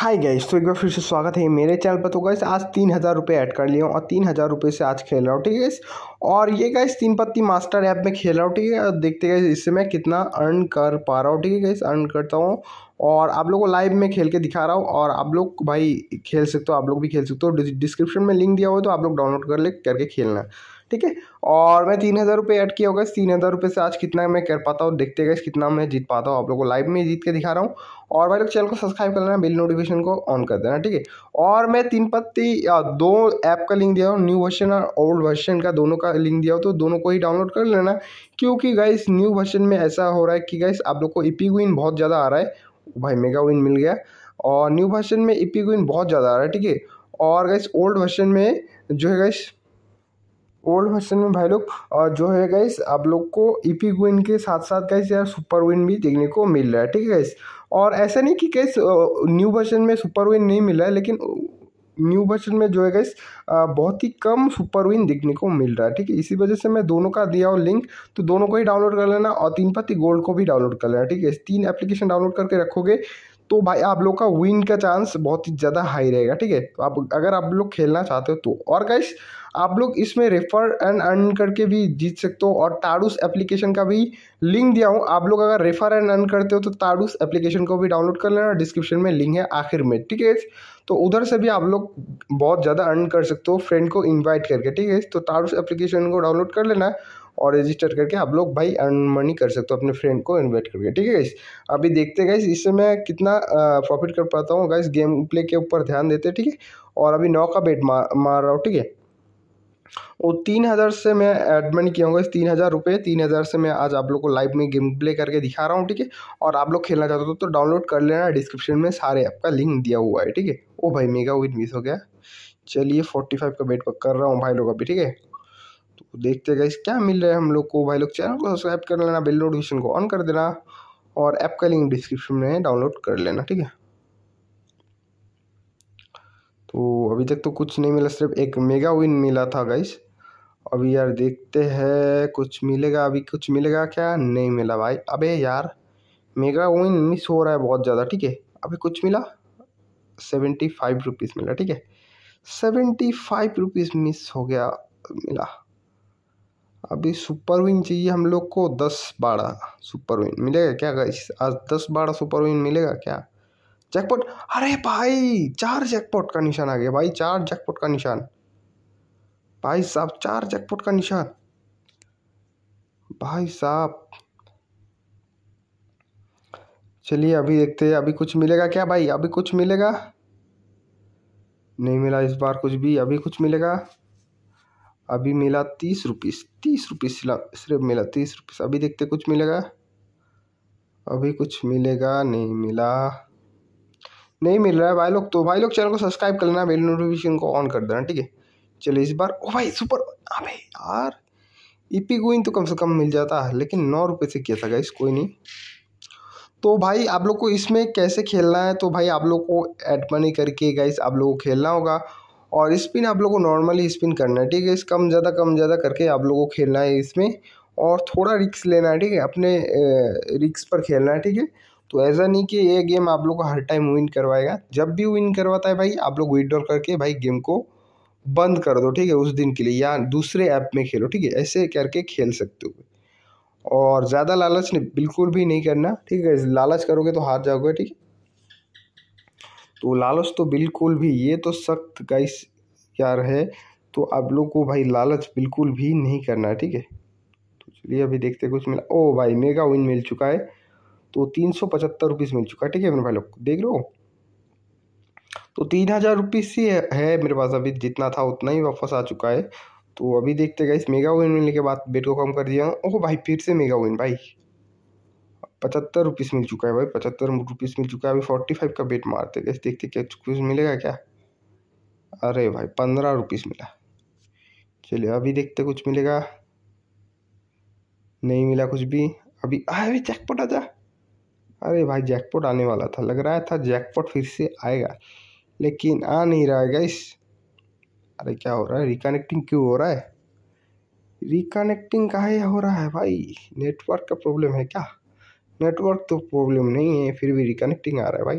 hi guys तो एक बार फिर से स्वागत है मेरे चैनल पर तो गाइस आज तीन हज़ार रुपये ऐड कर लिया हूँ और तीन हज़ार रुपये से आज खेल रहा हूँ ठीक है और ये गाइस तीन पत्ती मास्टर ऐप में खेल रहा हूँ ठीक है और देखते गए इससे मैं कितना अर्न कर पा रहा हूँ ठीक है गाइस अर्न करता हूँ और आप लोगों को लाइव में खेल के दिखा रहा हूँ और आप लोग भाई खेल सकते हो आप लोग भी खेल सकते हो डिस्क्रिप्शन में लिंक दिया हुआ है तो आप लोग डाउनलोड कर ले करके खेलना ठीक है और मैं तीन हज़ार रुपये ऐड किया होगा तीन हज़ार रुपये से आज कितना मैं कर पाता हूँ देखते गए कितना मैं जीत पाता हूँ आप लोगों को लाइव में जीत के दिखा रहा हूँ और भाई लोग चैनल को सब्सक्राइब कर लेना बिल नोटिफिकेशन नोटिफिकेशन को ऑन कर देना ठीक है और मैं तीन पत्ती दो ऐप का लिंक दिया हूँ न्यू वर्जन और ओल्ड वर्जन का दोनों का लिंक दिया हो तो दोनों को ही डाउनलोड कर लेना क्योंकि गाइस न्यू वर्जन में ऐसा हो रहा है कि गाइस आप लोग को ईपी विन बहुत ज़्यादा आ रहा है भाई मेगा विन मिल गया और न्यू वर्जन में ईपी विन बहुत ज़्यादा आ रहा है ठीक है और गाइस ओल्ड वर्जन में जो है गाइस ओल्ड वर्जन में भाई लोग और जो है गाइस आप लोग को ईपी विन के साथ साथ गाइस यार सुपर विन भी देखने को मिल रहा है ठीक है गाइस और ऐसा नहीं कि कैस न्यू वर्जन में सुपर विन नहीं मिला है लेकिन न्यू वर्जन में जो है गैस बहुत ही कम सुपर विन देखने को मिल रहा है ठीक है इसी वजह से मैं दोनों का दिया हूँ लिंक तो दोनों को ही डाउनलोड कर लेना और तीन पत्ती गोल्ड को भी डाउनलोड कर लेना ठीक है तीन एप्लीकेशन डाउनलोड करके रखोगे तो भाई आप लोग का विन का चांस बहुत ही ज़्यादा हाई रहेगा ठीक है तो आप अगर आप लोग खेलना चाहते हो तो और गाइस आप लोग इसमें रेफर एंड अर्न करके भी जीत सकते हो और तारूस एप्लीकेशन का भी लिंक दिया हूँ आप लोग अगर रेफर एंड अर्न करते हो तो तारूस एप्लीकेशन को भी डाउनलोड कर लेना डिस्क्रिप्शन में लिंक है आखिर में ठीक है तो उधर से भी आप लोग बहुत ज़्यादा अर्न कर सकते हो फ्रेंड को इन्वाइट करके ठीक है तो तारूस एप्लीकेशन को डाउनलोड कर लेना और रजिस्टर करके आप लोग भाई अर्न मनी कर सकते हो अपने फ्रेंड को इन्वाइट करके ठीक है गाइस अभी देखते गाइस इससे मैं कितना प्रॉफिट कर पाता हूँ गाइस गेम प्ले के ऊपर ध्यान देते हैं ठीक है और अभी नौ का बेट मार मार रहा हूँ ठीक है वो तीन हज़ार से मैं एडमिन किया हूँ तीन हज़ार रुपये तीन हज़ार से मैं आज आप लोग को लाइव में गेम प्ले करके दिखा रहा हूँ ठीक है और आप लोग खेलना चाहते हो तो डाउनलोड कर लेना डिस्क्रिप्शन में सारे ऐप का लिंक दिया हुआ है ठीक है ओ भाई मेगा विन मिस हो गया चलिए फोर्टी फाइव का बेट कर रहा हूँ भाई लोग अभी ठीक है तो देखते गए क्या मिल रहा है हम लोग को भाई लोग चैनल को सब्सक्राइब कर लेना बिल नोटिफिकेशन को ऑन कर देना और ऐप का लिंक डिस्क्रिप्शन में डाउनलोड कर लेना ठीक है तो अभी तक तो कुछ नहीं मिला सिर्फ एक मेगा विन मिला था गाइस अभी यार देखते हैं कुछ मिलेगा अभी कुछ मिलेगा क्या नहीं मिला भाई अबे यार मेगा विन मिस हो रहा है बहुत ज़्यादा ठीक है अभी कुछ मिला सेवेंटी फाइव रुपीज़ मिला ठीक है सेवेंटी फाइव रुपीज़ मिस हो गया मिला अभी सुपर विन चाहिए हम लोग को दस बारह सुपर विन मिलेगा क्या गाइस आज दस बारह सुपर विन मिलेगा क्या जैकपॉट अरे भाई चार जैकपॉट का निशान आ गया भाई चार जैकपॉट का निशान भाई साहब चार जैकपॉट का निशान भाई साहब चलिए अभी देखते हैं अभी कुछ मिलेगा क्या भाई अभी कुछ मिलेगा नहीं मिला इस बार कुछ भी अभी कुछ मिलेगा अभी मिला तीस रुपीस तीस रुपीस सिर्फ मिला तीस रुपीस अभी देखते कुछ मिलेगा अभी कुछ मिलेगा नहीं मिला नहीं मिल रहा है भाई लोग तो भाई लोग चैनल को सब्सक्राइब कर लेना बेल नोटिफिकेशन को ऑन कर देना ठीक है चलिए इस बार ओ भाई सुपर अबे यार ईपी e गोइन तो कम से कम मिल जाता है लेकिन नौ रुपये से किया था गाइस कोई नहीं तो भाई आप लोग को इसमें कैसे खेलना है तो भाई आप लोग को एड मनी करके गाइस आप लोग को खेलना होगा और स्पिन आप लोगों को नॉर्मली स्पिन करना है ठीक है इस कम ज़्यादा कम ज़्यादा करके आप लोगों को खेलना है इसमें और थोड़ा रिक्स लेना है ठीक है अपने रिक्स पर खेलना है ठीक है तो ऐसा नहीं कि ये गेम आप लोग को हर टाइम विन करवाएगा जब भी विन करवाता है भाई आप लोग विदड्रॉ करके भाई गेम को बंद कर दो ठीक है उस दिन के लिए या दूसरे ऐप में खेलो ठीक है ऐसे करके खेल सकते हो और ज़्यादा लालच नहीं बिल्कुल भी नहीं करना ठीक है लालच करोगे तो हार जाओगे ठीक है तो लालच तो बिल्कुल भी ये तो सख्त गाइस यार है तो आप लोग को भाई लालच बिल्कुल भी नहीं करना है ठीक है तो चलिए अभी देखते कुछ मिला ओ भाई मेगा विन मिल चुका है तो तीन सौ पचहत्तर रुपीज़ मिल चुका है ठीक है मेरे भाई लोग देख लो तो तीन हज़ार रुपीज़ ही है मेरे पास अभी जितना था उतना ही वापस आ चुका है तो अभी देखते गए इस मेगा विन मिलने के बाद बेट को कम कर दिया ओह भाई फिर से मेगा विन भाई पचहत्तर रुपीज़ मिल चुका है भाई पचहत्तर रुपीज़ मिल चुका है अभी फोर्टी फाइव का बेट मारते गए देखते क्या कुछ मिलेगा क्या अरे भाई पंद्रह रुपीज़ मिला चलिए अभी देखते कुछ मिलेगा नहीं मिला कुछ भी अभी अभी जैकपॉट आ जा अरे भाई जैकपॉट आने वाला था लग रहा था जैकपॉट फिर से आएगा लेकिन आ नहीं रहा है गाइस अरे क्या हो रहा है रिकनेक्टिंग क्यों हो रहा है रिकनेक्टिंग कहा हो रहा है भाई नेटवर्क का प्रॉब्लम है क्या नेटवर्क तो प्रॉब्लम नहीं है फिर भी रिकनेक्टिंग आ रहा है भाई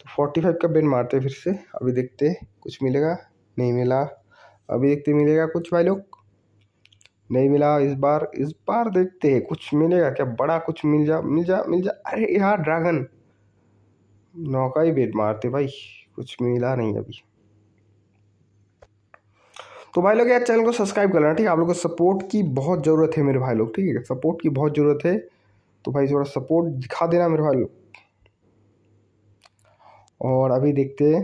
तो फोर्टी फाइव का बेन मारते फिर से अभी देखते कुछ मिलेगा नहीं मिला अभी देखते मिलेगा कुछ भाई लोग नहीं मिला इस बार इस बार देखते हैं कुछ मिलेगा क्या बड़ा कुछ मिल जा मिल जा मिल जा अरे यार ड्रैगन नौका ही बेट मारते भाई कुछ मिला नहीं अभी तो भाई लोग यार चैनल को सब्सक्राइब कर लेना ठीक है आप लोग को सपोर्ट की बहुत ज़रूरत है मेरे भाई लोग ठीक है सपोर्ट की बहुत ज़रूरत है तो भाई थोड़ा सपोर्ट दिखा देना मेरे भाई और अभी देखते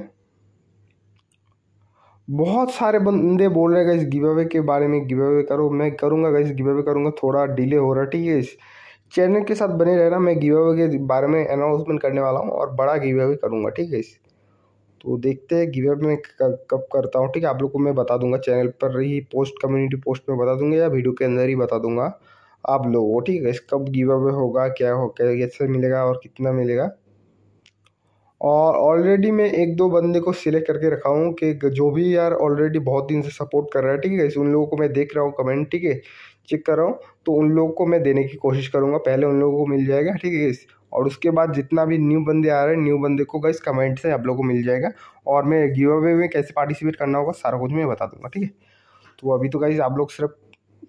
बहुत सारे बंदे बोल रहे हैं इस गिव अवे के बारे में गिव अवे करो मैं करूँगा गाइस गिव अवे करूँगा थोड़ा डिले हो रहा है ठीक है इस चैनल के साथ बने रहना मैं गिव अवे के बारे में अनाउंसमेंट करने वाला हूँ और बड़ा गिव अवे करूँगा ठीक है इस तो देखते हैं गिव अवे में कब करता हूँ ठीक है आप लोग को मैं बता दूंगा चैनल पर ही पोस्ट कम्युनिटी पोस्ट में बता दूंगा या वीडियो के अंदर ही बता दूंगा आप लोग ठीक है कब गिव अवे होगा क्या हो कैसे मिलेगा और कितना मिलेगा और ऑलरेडी मैं एक दो बंदे को सिलेक्ट करके रखा हूँ कि जो भी यार ऑलरेडी बहुत दिन से सपोर्ट कर रहा है ठीक है उन लोगों को मैं देख रहा हूँ कमेंट ठीक है चेक कर रहा हूँ तो उन लोगों को मैं देने की कोशिश करूँगा पहले उन लोगों को मिल जाएगा ठीक है और उसके बाद जितना भी न्यू बंदे आ रहे हैं न्यू बंदे को गई कमेंट से आप लोगों को मिल जाएगा और मैं गिव अवे में कैसे पार्टिसिपेट करना होगा सारा कुछ मैं बता दूंगा ठीक है तो अभी तो गई आप लोग सिर्फ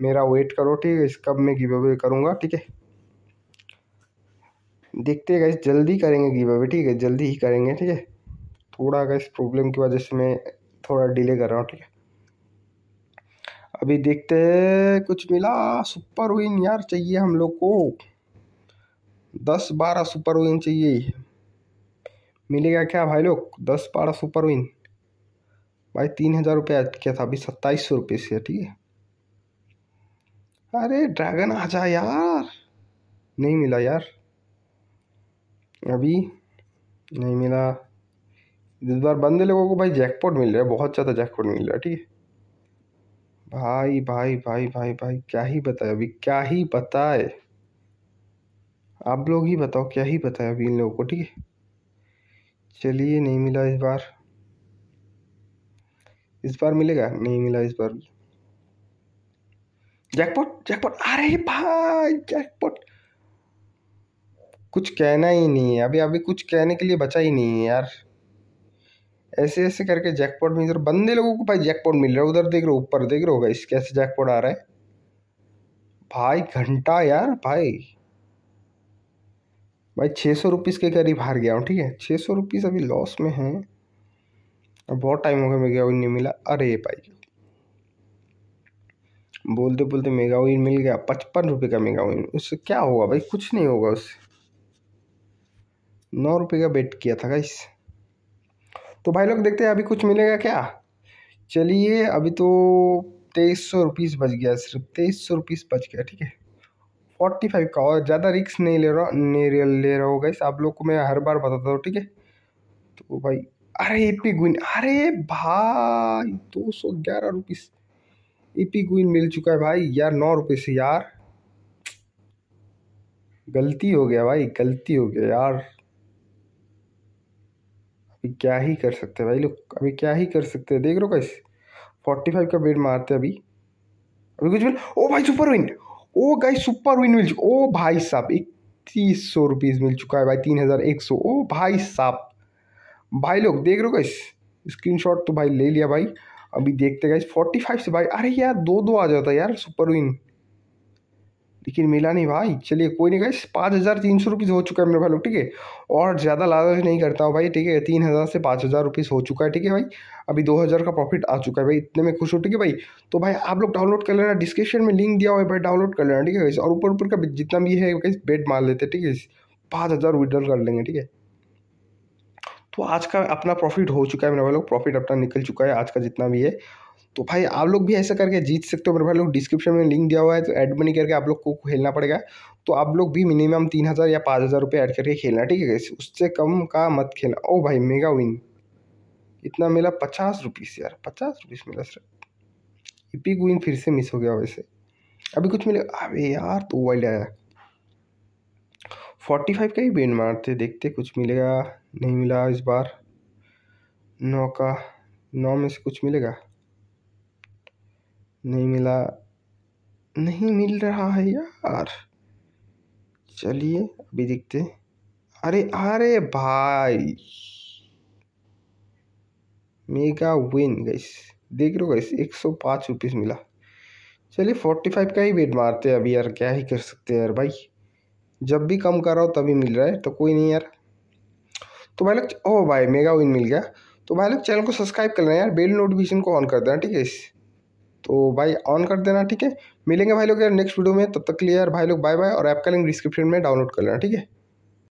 मेरा वेट करो ठीक है कब मैं गिव अवे करूँगा ठीक है देखते हैं गैस जल्दी करेंगे गिव अवे ठीक है जल्दी ही करेंगे ठीक है थोड़ा गैस प्रॉब्लम की वजह से मैं थोड़ा डिले कर रहा हूँ ठीक है अभी देखते हैं कुछ मिला सुपर विन यार चाहिए हम लोग को दस बारह सुपर विन चाहिए मिलेगा क्या भाई लोग दस बारह सुपर विन भाई तीन हज़ार रुपया क्या था अभी सत्ताईस सौ रुपये से ठीक है अरे ड्रैगन आ जा यार नहीं मिला यार अभी नहीं मिला इस बार बंदे लोगों को भाई जैकपॉट मिल रहा है बहुत ज़्यादा जैकपॉट मिल रहा है ठीक है भाई भाई भाई भाई भाई क्या ही बताए अभी क्या ही बताए आप लोग ही बताओ क्या ही बताए अभी इन लोगों को ठीक है चलिए नहीं मिला इस बार इस बार मिलेगा नहीं मिला इस बार भी जैकपॉट जैकपॉट अरे भाई जैकपॉट कुछ कहना ही नहीं है अभी अभी कुछ कहने के लिए बचा ही नहीं है यार ऐसे ऐसे करके जैकपॉट मिल रहा बंदे लोगों को भाई जैकपॉट मिल रहा है उधर देख रहे हो ऊपर देख रहे होगा इस कैसे जैकपॉट आ रहा है भाई घंटा यार भाई भाई छः सौ रुपीज़ के करीब हार गया हूँ ठीक है छः सौ रुपीज़ अभी लॉस में है बहुत टाइम हो गया मैं गया नहीं मिला अरे भाई बोलते बोलते मेगा ऑइन मिल गया पचपन रुपये का मेगा ऑइन उससे क्या होगा भाई कुछ नहीं होगा उससे नौ रुपये का बेट किया था गाइस तो भाई लोग देखते हैं अभी कुछ मिलेगा क्या चलिए अभी तो तेईस सौ रुपीज़ बच गया सिर्फ तेईस सौ रुपीज़ बच गया ठीक है फोर्टी फाइव का और ज़्यादा रिक्स नहीं ले रहा नहीं ले रहा हो गाइस आप लोग को मैं हर बार बताता हूँ ठीक है तो भाई अरे एपी गुइन अरे भाई दो सौ ग्यारह रुपीज़ क्वीन e मिल चुका है भाई यार नौ रुपये से यार गलती हो गया भाई गलती हो गया यार अभी क्या ही कर सकते हैं भाई लोग अभी क्या ही कर सकते हैं देख रहे हो कैसे फोर्टी फाइव का बेड मारते अभी अभी कुछ भी ओ भाई सुपर विन ओ गाई सुपर विन मिल चुका ओ भाई साहब इकतीस सौ रुपीज़ मिल चुका है भाई तीन हज़ार एक सौ ओ भाई साहब भाई लोग देख रहे हो कैसे स्क्रीनशॉट तो भाई ले लिया भाई अभी देखते गए फोर्टी फाइव से भाई अरे यार दो दो आ जाता यार सुपर विन लेकिन मिला नहीं भाई चलिए कोई नहीं गाइस पाँच हज़ार तीन सौ रुपीज़ हो चुका है मेरे भाई लोग ठीक है और ज़्यादा लालच नहीं करता हूँ भाई ठीक है तीन हज़ार से पाँच हज़ार रुपीज़ हो चुका है ठीक है भाई अभी दो हज़ार का प्रॉफिट आ चुका है भाई इतने में खुश हो ठीक है भाई तो भाई आप लोग डाउनलोड कर लेना डिस्क्रिप्शन में लिंक दिया हुआ है भाई डाउनलोड कर लेना ठीक है और ऊपर ऊपर का जितना भी है कहीं बेड मार लेते ठीक है पाँच हज़ार विड्रॉल कर लेंगे ठीक है तो आज का अपना प्रॉफिट हो चुका है मेरे भाई लोग प्रॉफिट अपना निकल चुका है आज का जितना भी है तो भाई आप लोग भी ऐसा करके जीत सकते हो मेरे भाई लोग डिस्क्रिप्शन में लिंक दिया हुआ है तो ऐड मनी करके आप लोग को खेलना पड़ेगा तो आप लोग भी मिनिमम तीन हज़ार या पाँच हज़ार रुपये ऐड करके खेलना ठीक है उससे कम का मत खेलना ओ भाई मेगा विन इतना मिला पचास रुपीस यार पचास रुपीस मिला सर इपिक विन फिर से मिस हो गया वैसे अभी कुछ मिलेगा अरे यार तो वाइल्ड आया फोर्टी फाइव का ही बेंड मारते देखते कुछ मिलेगा नहीं मिला इस बार नौ का नौ में से कुछ मिलेगा नहीं मिला नहीं मिल रहा है यार चलिए अभी देखते अरे अरे भाई मेगा विन गैस देख रहे हो गैस एक सौ पाँच रुपीज़ मिला चलिए फोर्टी फाइव का ही वेट मारते हैं अभी यार क्या ही कर सकते हैं यार भाई जब भी कम कर रहा हूँ तभी मिल रहा है तो कोई नहीं यार तो भाई लोग ओह भाई मेगा विन मिल गया तो भाई लोग चैनल को सब्सक्राइब कर लेना यार बेल नोटिफिकेशन को ऑन कर देना ठीक है तो भाई ऑन कर देना ठीक है मिलेंगे भाई लोग यार नेक्स्ट वीडियो में तब तक के लिए यार भाई लोग बाय बाय और ऐप का लिंक डिस्क्रिप्शन में डाउनलोड कर लेना ठीक है